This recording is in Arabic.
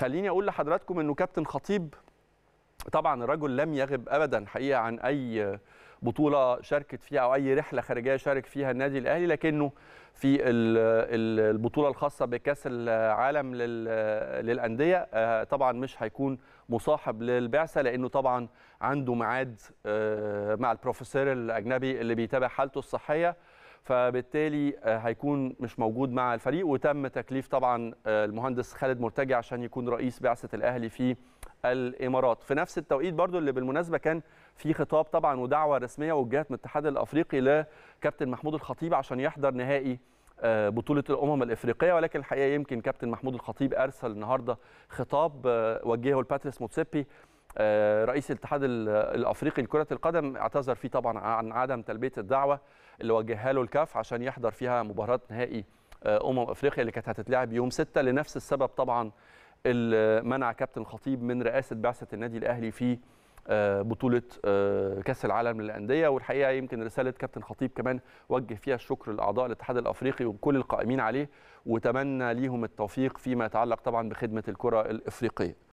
خليني اقول لحضراتكم انه كابتن خطيب طبعا الرجل لم يغب ابدا حقيقه عن اي بطوله شاركت فيها او اي رحله خارجيه شارك فيها النادي الاهلي لكنه في البطوله الخاصه بكاس العالم للانديه آه، طبعا مش هيكون مصاحب للبعثه لانه طبعا عنده ميعاد آه، مع البروفيسور الاجنبي اللي بيتابع حالته الصحيه فبالتالي آه، هيكون مش موجود مع الفريق وتم تكليف طبعا آه، المهندس خالد مرتجي عشان يكون رئيس بعثه الاهلي في الامارات في نفس التوقيت برضو اللي بالمناسبه كان في خطاب طبعا ودعوه رسميه وجهت من الاتحاد الافريقي لكابتن محمود الخطيب عشان يحضر نهائي آه، بطوله الامم الافريقيه ولكن الحقيقه يمكن كابتن محمود الخطيب ارسل النهارده خطاب وجهه لباتريس موتسيبي آه، رئيس الاتحاد الافريقي لكره القدم اعتذر فيه طبعا عن عدم تلبيه الدعوه اللي وجهها له الكاف عشان يحضر فيها مباراه نهائي آه، امم افريقيا اللي كانت هتتلعب يوم 6 لنفس السبب طبعا اللي منع كابتن خطيب من رئاسه بعثه النادي الاهلي في آه، بطوله كاس العالم للانديه والحقيقه يمكن رساله كابتن خطيب كمان وجه فيها الشكر لاعضاء الاتحاد الافريقي وكل القائمين عليه وتمنى ليهم التوفيق فيما يتعلق طبعا بخدمه الكره الافريقيه